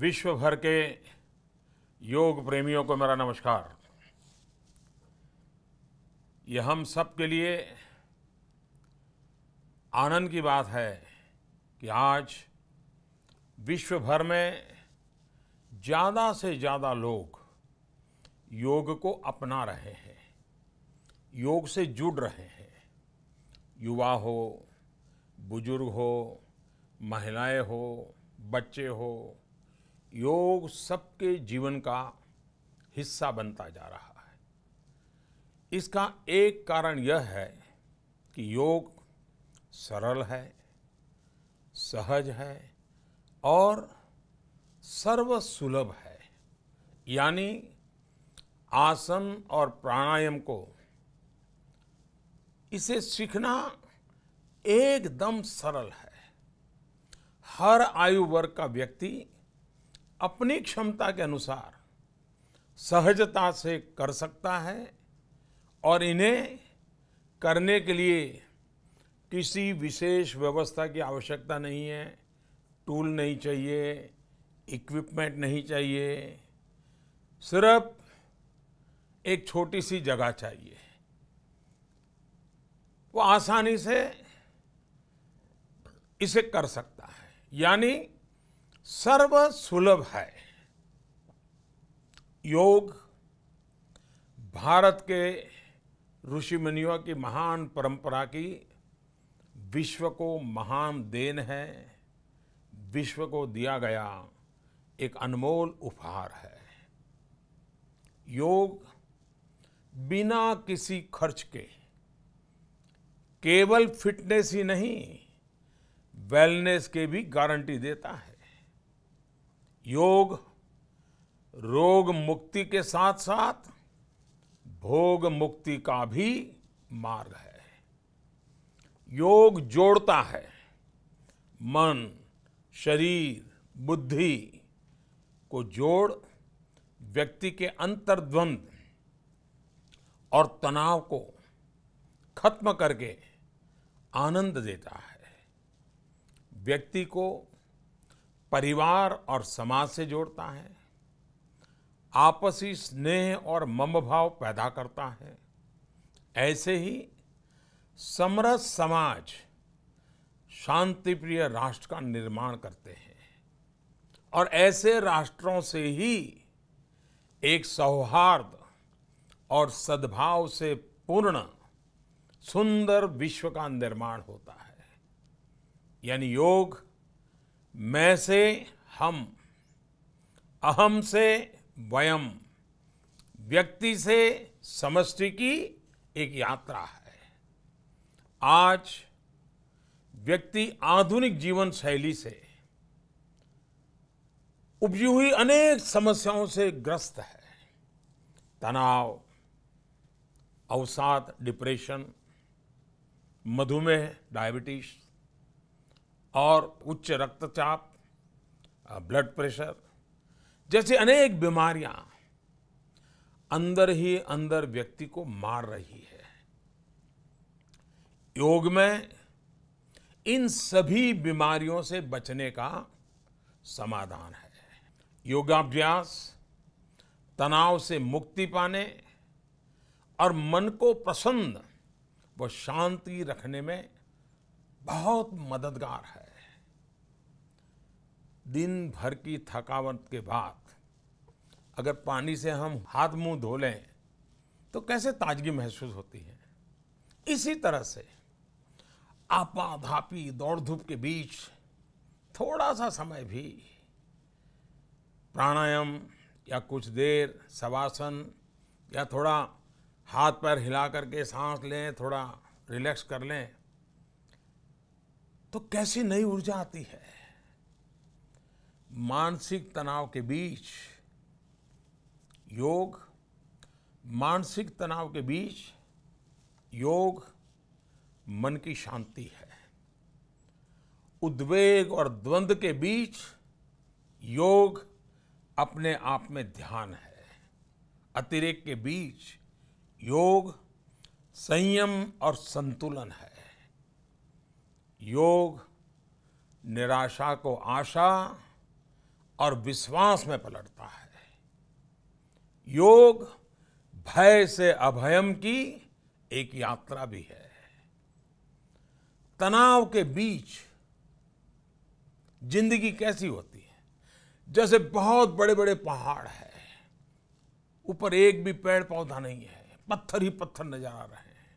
विश्व भर के योग प्रेमियों को मेरा नमस्कार यह हम सब के लिए आनंद की बात है कि आज विश्व भर में ज़्यादा से ज़्यादा लोग योग को अपना रहे हैं योग से जुड़ रहे हैं युवा हो बुजुर्ग हो महिलाएं हो बच्चे हो योग सबके जीवन का हिस्सा बनता जा रहा है इसका एक कारण यह है कि योग सरल है सहज है और सर्वसुलभ है यानी आसन और प्राणायाम को इसे सीखना एकदम सरल है हर आयु वर्ग का व्यक्ति अपनी क्षमता के अनुसार सहजता से कर सकता है और इन्हें करने के लिए किसी विशेष व्यवस्था की आवश्यकता नहीं है टूल नहीं चाहिए इक्विपमेंट नहीं चाहिए सिर्फ एक छोटी सी जगह चाहिए वो आसानी से इसे कर सकता है यानी सर्व सुलभ है योग भारत के ऋषि मुनियों की महान परंपरा की विश्व को महान देन है विश्व को दिया गया एक अनमोल उपहार है योग बिना किसी खर्च के केवल फिटनेस ही नहीं वेलनेस के भी गारंटी देता है योग रोग मुक्ति के साथ साथ भोग मुक्ति का भी मार्ग है योग जोड़ता है मन शरीर बुद्धि को जोड़ व्यक्ति के अंतर्द्वंद और तनाव को खत्म करके आनंद देता है व्यक्ति को परिवार और समाज से जोड़ता है आपसी स्नेह और ममभाव पैदा करता है ऐसे ही समरस समाज शांतिप्रिय राष्ट्र का निर्माण करते हैं और ऐसे राष्ट्रों से ही एक सौहार्द और सद्भाव से पूर्ण सुंदर विश्व का निर्माण होता है यानी योग मैं से हम अहम से वयम व्यक्ति से समष्टि की एक यात्रा है आज व्यक्ति आधुनिक जीवन शैली से उपजी हुई अनेक समस्याओं से ग्रस्त है तनाव अवसाद डिप्रेशन मधुमेह डायबिटीज़ और उच्च रक्तचाप ब्लड प्रेशर जैसी अनेक बीमारियां अंदर ही अंदर व्यक्ति को मार रही है योग में इन सभी बीमारियों से बचने का समाधान है योगाभ्यास तनाव से मुक्ति पाने और मन को प्रसन्न व शांति रखने में बहुत मददगार है दिन भर की थकावट के बाद अगर पानी से हम हाथ मुंह धो लें तो कैसे ताजगी महसूस होती है इसी तरह से आपाधापी दौड़ धूप के बीच थोड़ा सा समय भी प्राणायाम या कुछ देर शवासन या थोड़ा हाथ पैर हिला करके सांस लें थोड़ा रिलैक्स कर लें तो कैसी नई ऊर्जा आती है मानसिक तनाव के बीच योग मानसिक तनाव के बीच योग मन की शांति है उद्वेग और द्वंद्व के बीच योग अपने आप में ध्यान है अतिरेक के बीच योग संयम और संतुलन है योग निराशा को आशा और विश्वास में पलटता है योग भय से अभयम की एक यात्रा भी है तनाव के बीच जिंदगी कैसी होती है जैसे बहुत बड़े बड़े पहाड़ है ऊपर एक भी पेड़ पौधा नहीं है पत्थर ही पत्थर नजर आ रहे हैं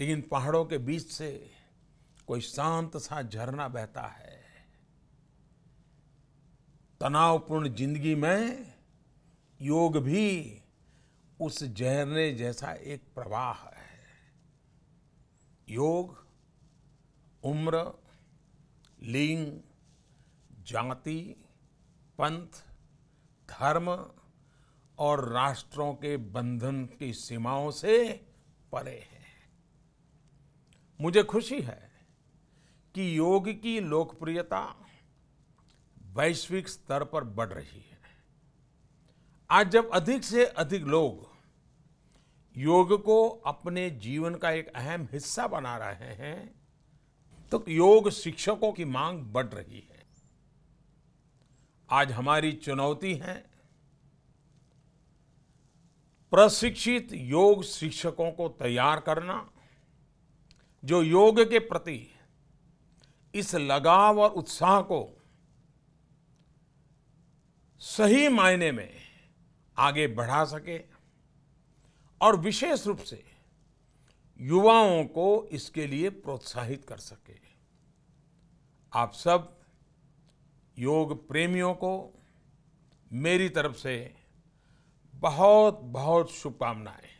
लेकिन पहाड़ों के बीच से कोई शांत सा झरना बहता है तनावपूर्ण जिंदगी में योग भी उस जहरने जैसा एक प्रवाह है योग उम्र लिंग जाति पंथ धर्म और राष्ट्रों के बंधन की सीमाओं से परे है मुझे खुशी है कि योग की लोकप्रियता वैश्विक स्तर पर बढ़ रही है आज जब अधिक से अधिक लोग योग को अपने जीवन का एक अहम हिस्सा बना रहे हैं तो योग शिक्षकों की मांग बढ़ रही है आज हमारी चुनौती है प्रशिक्षित योग शिक्षकों को तैयार करना जो योग के प्रति इस लगाव और उत्साह को सही मायने में आगे बढ़ा सके और विशेष रूप से युवाओं को इसके लिए प्रोत्साहित कर सके आप सब योग प्रेमियों को मेरी तरफ से बहुत बहुत शुभकामनाएं